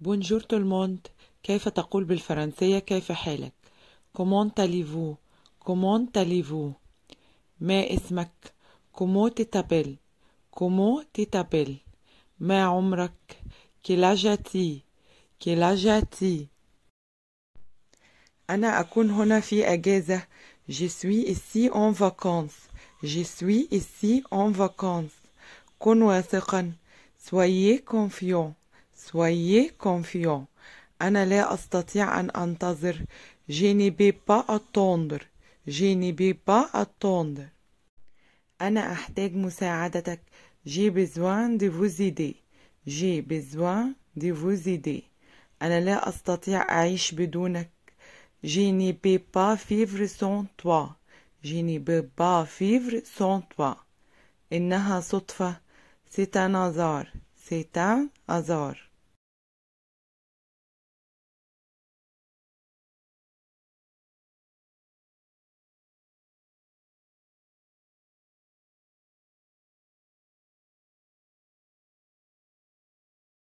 بونجور tout le كيف تقول بالفرنسية كيف حالك كومون تاليفو كومون تاليفو ما اسمك كومو تتابل كومو تتابل ما عمرك كلاجاتي كلاجاتي أنا أكون هنا في أجازة Je suis ici en vacances Je suis ici en vacances كن واثقا Soyez confiant Soyez confiant. أنا لا أستطيع أن أنتظر. Je ne peux pas attendre. Je ne peux pas attendre. أنا أحتاج مساعدتك. J'ai besoin de vous aider. J'ai besoin de vous aider. أنا لا أستطيع أعيش بدونك. Je ne peux pas vivre sans toi. Je ne peux pas vivre sans toi. إنها صدفة. C'est un hasard. C'est un hasard.